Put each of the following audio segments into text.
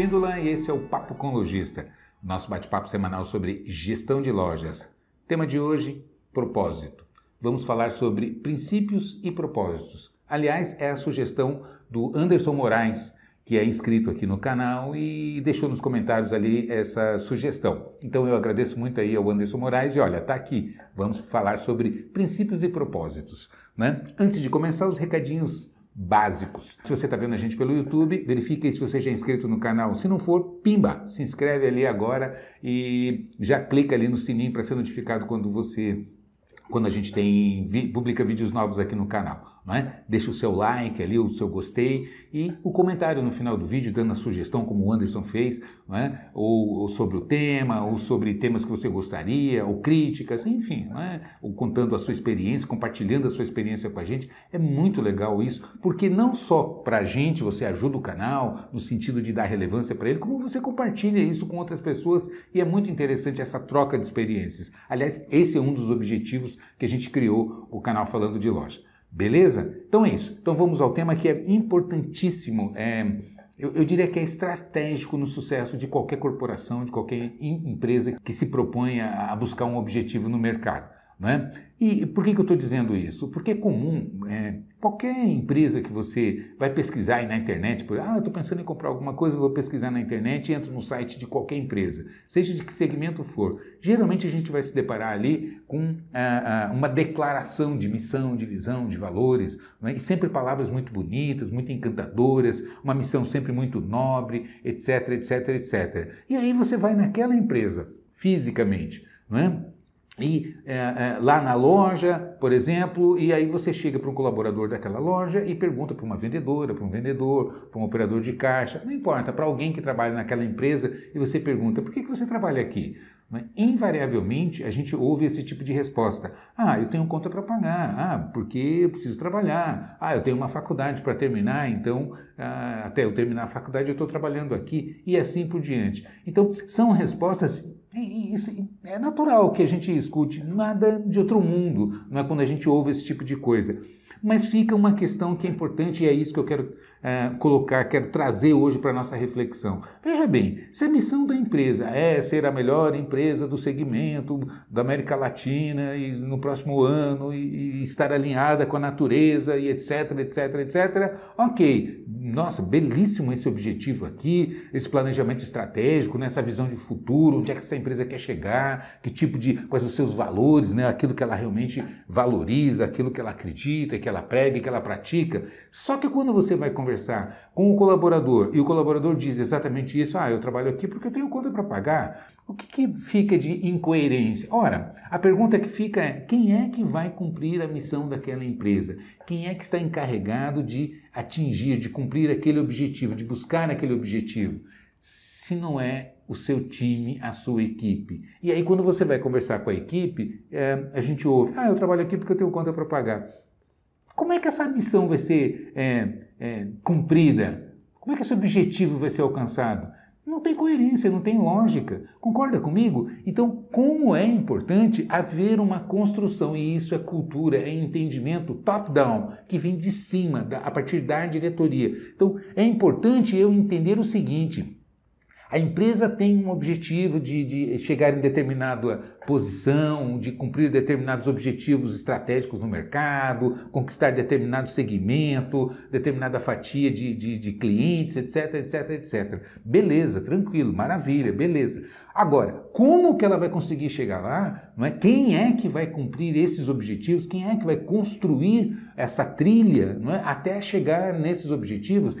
Espíndola e esse é o Papo com Logista, nosso bate-papo semanal sobre gestão de lojas. Tema de hoje: propósito. Vamos falar sobre princípios e propósitos. Aliás, é a sugestão do Anderson Moraes, que é inscrito aqui no canal e deixou nos comentários ali essa sugestão. Então eu agradeço muito aí ao Anderson Moraes e olha, tá aqui. Vamos falar sobre princípios e propósitos. Né? Antes de começar, os recadinhos básicos. Se você está vendo a gente pelo YouTube, verifique se você já é inscrito no canal. Se não for, pimba, se inscreve ali agora e já clica ali no sininho para ser notificado quando você quando a gente tem publica vídeos novos aqui no canal. É? Deixe o seu like ali, o seu gostei e o comentário no final do vídeo, dando a sugestão, como o Anderson fez, é? ou, ou, sobre o tema, ou sobre temas que você gostaria, ou críticas, enfim, é? ou contando a sua experiência, compartilhando a sua experiência com a gente. É muito legal isso, porque não só para a gente você ajuda o canal, no sentido de dar relevância para ele, como você compartilha isso com outras pessoas e é muito interessante essa troca de experiências. Aliás, esse é um dos objetivos que a gente criou o canal Falando de Loja Beleza? Então é isso. Então vamos ao tema que é importantíssimo. É, eu, eu, diria que é estratégico no sucesso de qualquer corporação, de qualquer empresa que se proponha a buscar um objetivo no mercado. Né? E por que, que eu estou dizendo isso? Porque é comum, é, qualquer empresa que você vai pesquisar aí na internet, por, ah, estou pensando em comprar alguma coisa, vou pesquisar na internet e entro no site de qualquer empresa, seja de que segmento for. Geralmente a gente vai se deparar ali com ah, ah, uma declaração de missão, de visão, de valores, né? e sempre palavras muito bonitas, muito encantadoras, uma missão sempre muito nobre, etc, etc, etc. E aí você vai naquela empresa, fisicamente, né? é, é, lá na loja, por exemplo, e aí você chega para um colaborador daquela loja e pergunta para uma vendedora, para um vendedor, para um operador de caixa, não importa, para alguém que trabalha naquela empresa e você pergunta por que, que você trabalha aqui? É? invariavelmente a gente ouve esse tipo de resposta: ah, eu tenho conta para pagar, ah, porque eu preciso trabalhar, ah, eu tenho uma faculdade para terminar, então ah, até eu terminar a faculdade eu estou trabalhando aqui e assim por diante. Então são respostas e isso é natural que a gente escute nada de outro mundo, não é quando a gente ouve esse tipo de coisa. Mas fica uma questão que é importante e é isso que eu quero é, colocar, quero trazer hoje para a nossa reflexão. Veja bem, se a missão da empresa é ser a melhor empresa do segmento da América Latina e no próximo ano e, e estar alinhada com a natureza e etc, etc, etc, ok, nossa, belíssimo esse objetivo aqui, esse planejamento estratégico, nessa né, visão de futuro, onde é que essa empresa quer chegar, que tipo de, quais os seus valores, né, aquilo que ela realmente valoriza, aquilo que ela acredita, que ela prega, que ela pratica. Só que quando você vai conversar com o colaborador e o colaborador diz exatamente isso, ah, eu trabalho aqui porque eu tenho conta para pagar, o que, que fica de incoerência? Ora, a pergunta que fica é: quem é que vai cumprir a missão daquela empresa? Quem é que está encarregado de atingir, de cumprir cumprir aquele objetivo, de buscar aquele objetivo, se não é o seu time, a sua equipe. E aí, quando você vai conversar com a equipe, é, a gente ouve: ah, eu trabalho aqui porque eu tenho conta para pagar. Como é que essa missão vai ser é, é, cumprida? Como é que esse objetivo vai ser alcançado? Não tem coerência, não tem lógica. Concorda comigo? Então, como é importante haver uma construção, e isso é cultura, é entendimento top-down, que vem de cima, a partir da diretoria. Então, é importante eu entender o seguinte a empresa tem um objetivo de, de chegar em determinada posição, de cumprir determinados objetivos estratégicos no mercado, conquistar determinado segmento, determinada fatia de, de, de clientes, etc, etc, etc. Beleza, tranquilo, maravilha, beleza. Agora, como que ela vai conseguir chegar lá? Não é? Quem é que vai cumprir esses objetivos? Quem é que vai construir essa trilha não é? até chegar nesses objetivos?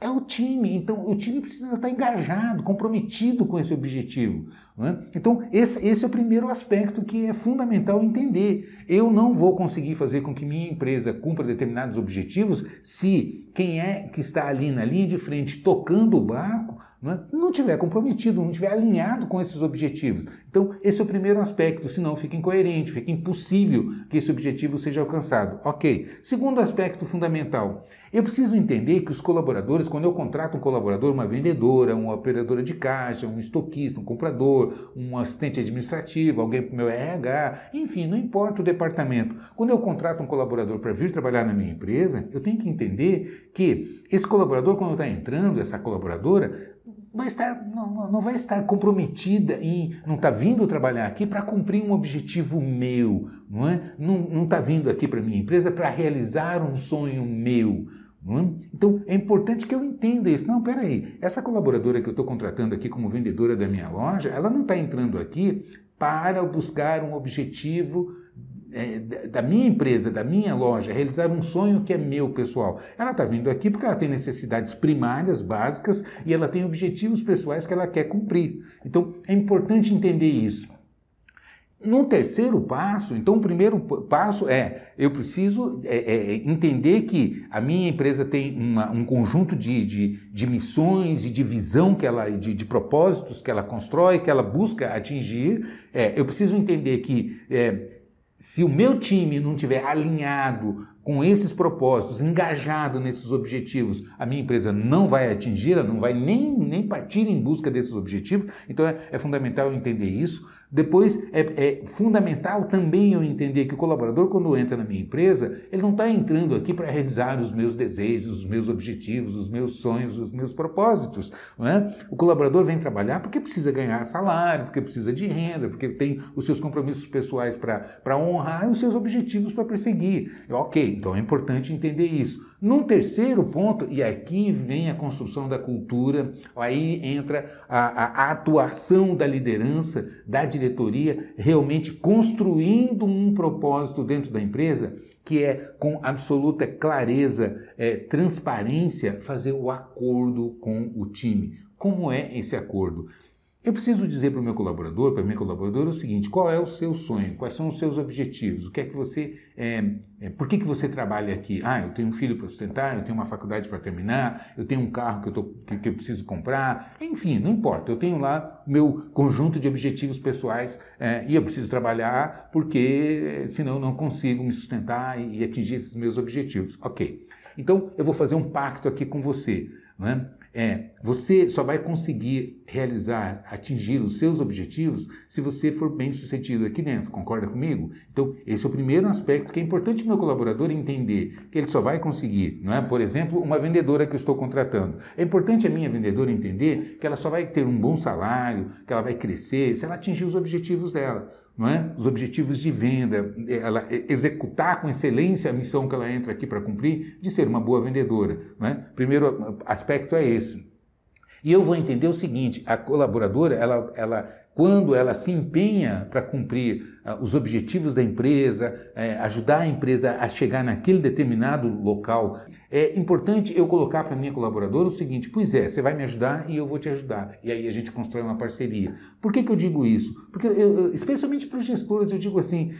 é o time. Então, o time precisa estar engajado, comprometido com esse objetivo. Né? Então, esse, esse, é o primeiro aspecto que é fundamental entender. Eu não vou conseguir fazer com que minha empresa cumpra determinados objetivos se quem é que está ali na linha de frente tocando o barco não, é? não tiver comprometido, não tiver alinhado com esses objetivos. Então, esse é o primeiro aspecto, senão fica incoerente, fica impossível que esse objetivo seja alcançado. Ok. Segundo aspecto fundamental, eu preciso entender que os colaboradores, quando eu contrato um colaborador, uma vendedora, uma operadora de caixa, um estoquista, um comprador, um assistente administrativo, alguém para o meu RH, enfim, não importa o departamento. Quando eu contrato um colaborador para vir trabalhar na minha empresa, eu tenho que entender que esse colaborador, quando está entrando, essa colaboradora, vai estar, não, não vai estar comprometida em não está vindo trabalhar aqui para cumprir um objetivo meu, não é? Não está vindo aqui para minha empresa para realizar um sonho meu. É? Então é importante que eu entenda isso. Não, peraí, essa colaboradora que eu estou contratando aqui como vendedora da minha loja, ela não está entrando aqui para buscar um objetivo é, da minha empresa, da minha loja, realizar um sonho que é meu pessoal. Ela está vindo aqui porque ela tem necessidades primárias, básicas, e ela tem objetivos pessoais que ela quer cumprir. Então é importante entender isso. No terceiro passo, então o primeiro passo é eu preciso é, é, é, entender que a minha empresa tem uma, um conjunto de, de, de, missões e de visão que ela, de, de, propósitos que ela constrói, que ela busca atingir. É, eu preciso entender que é, se o meu time não tiver alinhado com esses propósitos, engajado nesses objetivos, a minha empresa não vai atingir, ela não vai nem, nem partir em busca desses objetivos. Então é, é fundamental entender isso. Depois, é, é, fundamental também eu entender que o colaborador, quando entra na minha empresa, ele não está entrando aqui para realizar os meus desejos, os meus objetivos, os meus sonhos, os meus propósitos. Não é? O colaborador vem trabalhar porque precisa ganhar salário, porque precisa de renda, porque tem os seus compromissos pessoais para honrar e os seus objetivos para perseguir. Ok, então é importante entender isso. Num terceiro ponto, e aqui vem a construção da cultura, aí entra a, a atuação da liderança, da diretoria, realmente construindo um propósito dentro da empresa, que é com absoluta clareza, é, transparência, fazer o acordo com o time. Como é esse acordo? Eu preciso dizer para o meu colaborador, para a minha colaboradora, o seguinte: qual é o seu sonho? Quais são os seus objetivos? O que é que você. É, é, por que, que você trabalha aqui? Ah, eu tenho um filho para sustentar, eu tenho uma faculdade para terminar, eu tenho um carro que eu, tô, que, que eu preciso comprar. Enfim, não importa. Eu tenho lá o meu conjunto de objetivos pessoais é, e eu preciso trabalhar porque eh, senão eu não consigo me sustentar e, e atingir esses meus objetivos. Ok. Então eu vou fazer um pacto aqui com você. Né? É, você só vai conseguir realizar, atingir os seus objetivos se você for bem sucedido aqui dentro, concorda comigo? Então, esse é o primeiro aspecto que é importante o meu colaborador entender, que ele só vai conseguir, não é? Por exemplo, uma vendedora que eu estou contratando. É importante a minha vendedora entender que ela só vai ter um bom salário, que ela vai crescer se ela atingir os objetivos dela é? os objetivos de venda, é, ela executar com excelência a missão que ela entra aqui para cumprir, de ser uma boa vendedora. É? Primeiro aspecto é esse. E eu vou entender o seguinte: a colaboradora ela, ela quando ela se empenha para cumprir uh, os objetivos da empresa, é, ajudar a empresa a chegar naquele determinado local, é importante eu colocar para minha colaboradora o seguinte: pois é, você vai me ajudar e eu vou te ajudar. E aí a gente constrói uma parceria. Por que, que eu digo isso? Porque, eu, especialmente para os gestores, eu digo assim: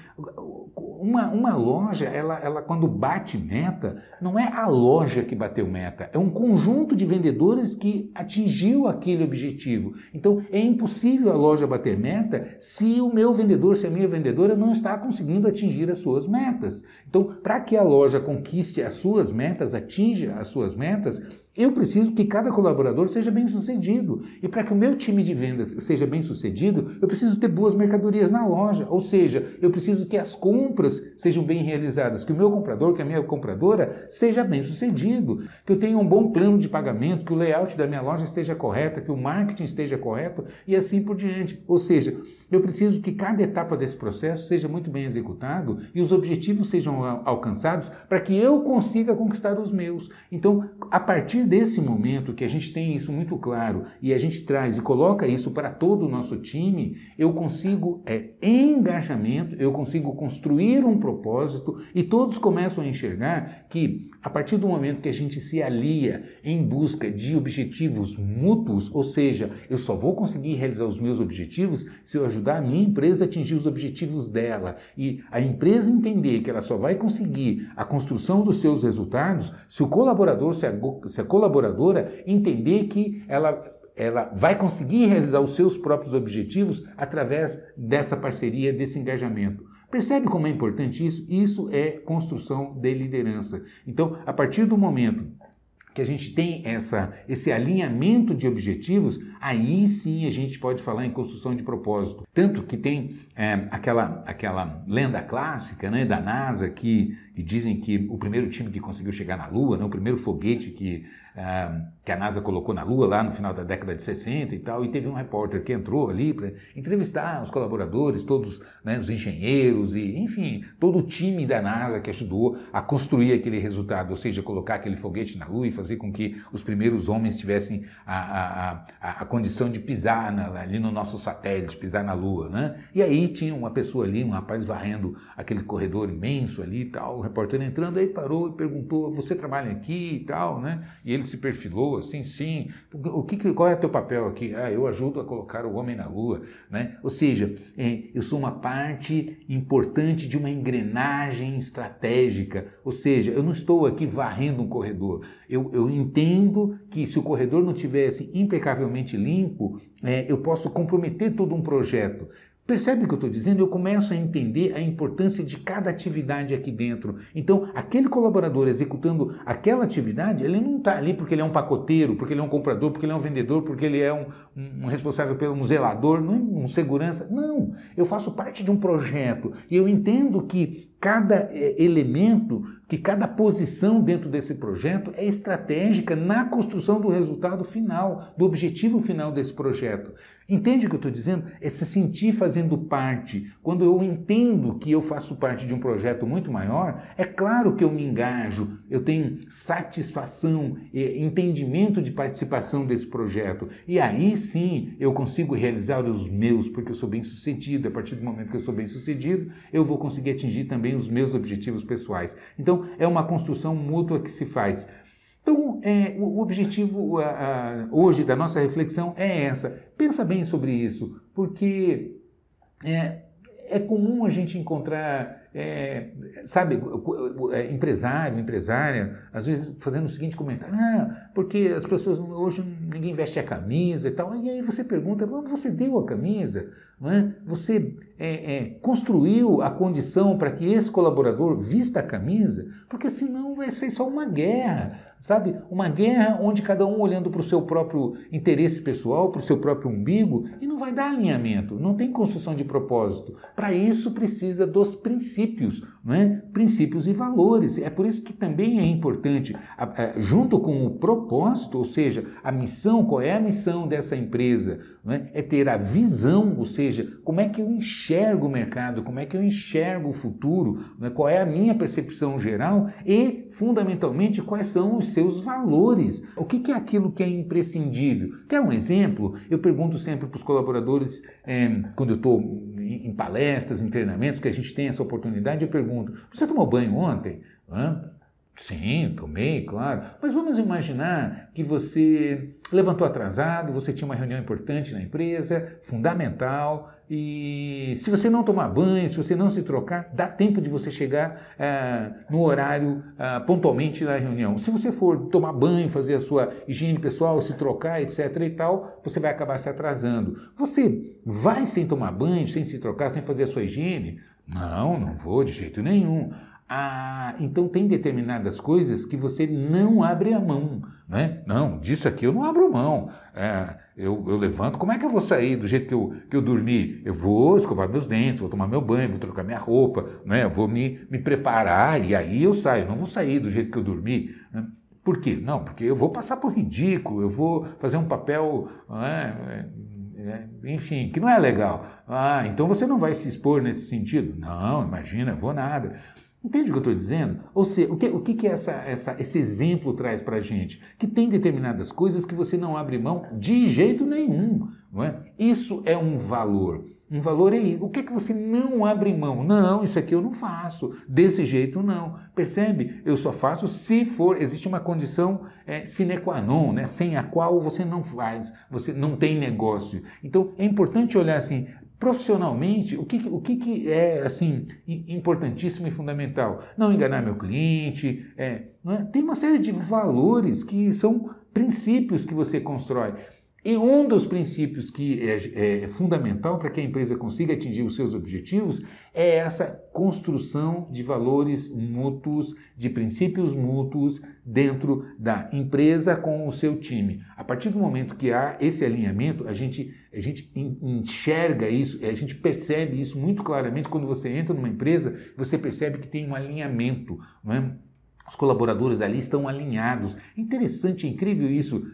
uma, uma loja, ela, ela quando bate meta, não é a loja que bateu meta, é um conjunto de vendedores que atingiu aquele objetivo. Então é impossível a loja bater meta se o meu vendedor, se a minha vendedora não está conseguindo atingir as suas metas. Então, para que a loja conquiste as suas metas, atinja as suas metas, eu preciso que cada colaborador seja bem sucedido. E para que o meu time de vendas seja bem sucedido, eu preciso ter boas mercadorias na loja. Ou seja, eu preciso que as compras vendas sejam bem realizadas, que o meu comprador, que a minha compradora seja bem sucedido, que eu tenha um bom plano de pagamento, que o layout da minha loja esteja correta, que o marketing esteja correto e assim por diante. Ou seja, eu preciso que cada etapa desse processo seja muito bem executado e os objetivos sejam alcançados para que eu consiga conquistar os meus. Então, a partir desse momento que a gente tem isso muito claro e a gente traz e coloca isso para todo o nosso time, eu consigo é, engajamento, eu consigo construir ter um propósito e todos começam a enxergar que, a partir do momento que a gente se alia em busca de objetivos mútuos, ou seja, eu só vou conseguir realizar os meus objetivos se eu ajudar a minha empresa a atingir os objetivos dela e a empresa entender que ela só vai conseguir a construção dos seus resultados se o colaborador, se a, se a colaboradora entender que ela ela vai conseguir realizar os seus próprios objetivos através dessa parceria, desse engajamento. Percebe como é importante isso? Isso é construção de liderança. Então, a partir do momento que a gente tem essa, esse alinhamento de objetivos, aí sim a gente pode falar em construção de propósito. Tanto que tem é, aquela, aquela lenda clássica né, da NASA que, que, dizem que o primeiro time que conseguiu chegar na Lua, né, o primeiro foguete que. É, que a NASA colocou na Lua lá no final da década de 60 e tal, e teve um repórter que entrou ali para entrevistar os colaboradores, todos né, os engenheiros e, enfim, todo o time da NASA que ajudou a construir aquele resultado, ou seja, colocar aquele foguete na Lua e fazer com que os primeiros homens tivessem a, a, a, a condição de pisar na, ali no nosso satélite, pisar na Lua, né? E aí tinha uma pessoa ali, um rapaz varrendo aquele corredor imenso ali e tal, o repórter entrando, aí parou e perguntou, você trabalha aqui e tal, né? E ele se perfilou sim, sim. O que, qual é teu papel aqui? Ah, eu ajudo a colocar o homem na lua, né? Ou seja, é, eu sou uma parte importante de uma engrenagem estratégica. Ou seja, eu não estou aqui varrendo um corredor. Eu, eu entendo que se o corredor não tivesse impecavelmente limpo, é, eu posso comprometer todo um projeto. Percebe o que eu estou dizendo? Eu começo a entender a importância de cada atividade aqui dentro. Então, aquele colaborador executando aquela atividade, ele não está ali porque ele é um pacoteiro, porque ele é um comprador, porque ele é um vendedor, porque ele é um, um responsável pelo um zelador, é um segurança. Não, eu faço parte de um projeto e eu entendo que cada eh, elemento, que cada posição dentro desse projeto é estratégica na construção do resultado final, do objetivo final desse projeto. Entende o que eu estou dizendo? É se sentir fazendo parte. Quando eu entendo que eu faço parte de um projeto muito maior, é claro que eu me engajo, eu tenho satisfação, eh, entendimento de participação desse projeto. E aí sim eu consigo realizar os meus, porque eu sou bem sucedido. A partir do momento que eu sou bem sucedido, eu vou conseguir atingir também também os meus objetivos pessoais. Então, é uma construção mútua que se faz. Então, é, o objetivo a, a, hoje da nossa reflexão é essa. Pensa bem sobre isso, porque é, é comum a gente encontrar, é, sabe, é, empresário, empresária, às vezes fazendo o seguinte comentário: ah, porque as pessoas hoje ninguém veste a camisa e tal. E aí você pergunta: você deu a camisa? É? Você é, é, construiu a condição para que esse colaborador vista a camisa, porque senão vai ser só uma guerra, sabe? Uma guerra onde cada um olhando para o seu próprio interesse pessoal, para o seu próprio umbigo, e não vai dar alinhamento, não tem construção de propósito. Para isso precisa dos princípios, né? princípios e valores. É por isso que também é importante, junto com o propósito, ou seja, a missão, qual é a missão dessa empresa? É? é ter a visão, ou seja, seja, como é que eu enxergo o mercado, como é que eu enxergo o futuro, né? qual é a minha percepção geral e, fundamentalmente, quais são os seus valores. O que, que é aquilo que é imprescindível? Quer um exemplo? Eu pergunto sempre para os colaboradores, é, quando eu estou em palestras, em treinamentos, que a gente tem essa oportunidade, eu pergunto: você tomou banho ontem? Hã? Sim, tomei, claro. Mas vamos imaginar que você levantou atrasado, você tinha uma reunião importante na empresa, fundamental, e se você não tomar banho, se você não se trocar, dá tempo de você chegar eh, no horário ah, pontualmente da reunião. Se você for tomar banho, fazer a sua higiene pessoal, se trocar, etc. e tal, você vai acabar se atrasando. Você vai sem tomar banho, sem se trocar, sem fazer a sua higiene? Não, não vou de jeito nenhum. Ah, então tem determinadas coisas que você não abre a mão, né? Não, disso aqui eu não abro mão. É, eu, eu, levanto, como é que eu vou sair do jeito que eu, que eu dormi? Eu vou escovar meus dentes, vou tomar meu banho, vou trocar minha roupa, né? vou me, me preparar e aí eu saio. Não vou sair do jeito que eu dormi. Né? Por quê? Não, porque eu vou passar por ridículo, eu vou fazer um papel, né? É, é, enfim, que não é legal. Ah, então você não vai se expor nesse sentido? Não, imagina, vou nada. Entende o que eu estou dizendo? Ou seja, o que, o que, que essa, essa, esse exemplo traz para a gente? Que tem determinadas coisas que você não abre mão de jeito nenhum. Não é? Isso é um valor. Um valor aí. O que é que você não abre mão? Não, isso aqui eu não faço. Desse jeito não. Percebe? Eu só faço se for. Existe uma condição é, sine qua non, né? sem a qual você não faz, você não tem negócio. Então é importante olhar assim Profissionalmente, o que, o que, que é assim importantíssimo e fundamental? Não enganar meu cliente, é, é? tem uma série de valores que são princípios que você constrói. E um dos princípios que é, é fundamental para que a empresa consiga atingir os seus objetivos é essa construção de valores mútuos, de princípios mútuos dentro da empresa com o seu time. A partir do momento que há esse alinhamento, a gente, a gente enxerga isso, a gente percebe isso muito claramente quando você entra numa empresa, você percebe que tem um alinhamento, não é? Os colaboradores ali estão alinhados. Interessante, é incrível isso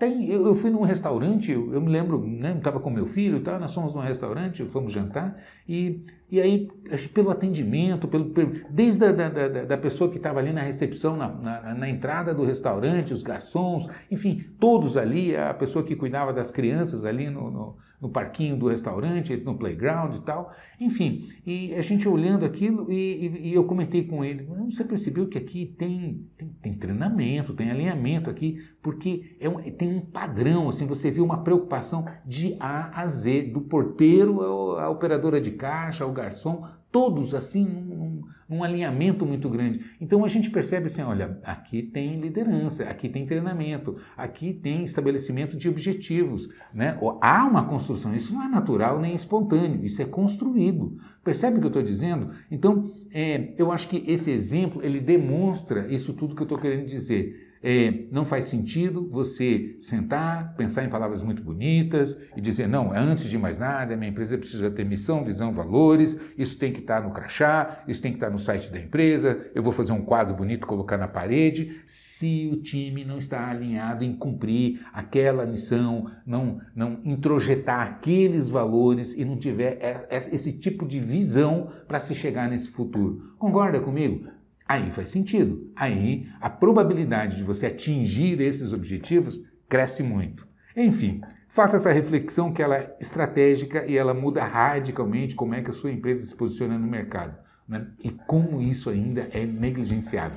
tem. Eu, eu fui num restaurante, eu, eu me lembro, né? Estava com meu filho, tá? Nós fomos num restaurante, fomos jantar e e aí pelo atendimento, pelo, desde a, da, da, da pessoa que estava ali na recepção, na, na, na, entrada do restaurante, os garçons, enfim, todos ali, a pessoa que cuidava das crianças ali no, no no parquinho do restaurante, no playground e tal. Enfim, e a gente olhando aquilo e, e, e eu comentei com ele, você percebeu que aqui tem, tem, tem treinamento, tem alinhamento aqui, porque é um, tem um padrão, assim, você viu uma preocupação de A a Z, do porteiro ao, à operadora de caixa, ao garçom, todos assim, um alinhamento muito grande. Então a gente percebe assim, olha, aqui tem liderança, aqui tem treinamento, aqui tem estabelecimento de objetivos, né? Há uma construção, isso não é natural nem espontâneo, isso é construído. Percebe o que eu estou dizendo? Então, é, eu acho que esse exemplo, ele demonstra isso tudo que eu estou querendo dizer é, não faz sentido você sentar, pensar em palavras muito bonitas e dizer, não, antes de mais nada, minha empresa precisa ter missão, visão, valores, isso tem que estar no crachá, isso tem que estar no site da empresa, eu vou fazer um quadro bonito, colocar na parede, se o time não está alinhado em cumprir aquela missão, não, não introjetar aqueles valores e não tiver esse tipo de visão para se chegar nesse futuro. Concorda comigo? aí faz sentido. Aí a probabilidade de você atingir esses objetivos cresce muito. Enfim, faça essa reflexão que ela é estratégica e ela muda radicalmente como é que a sua empresa se posiciona no mercado né? e como isso ainda é negligenciado.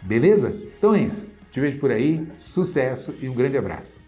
Beleza? Então é isso. Te vejo por aí, sucesso e um grande abraço.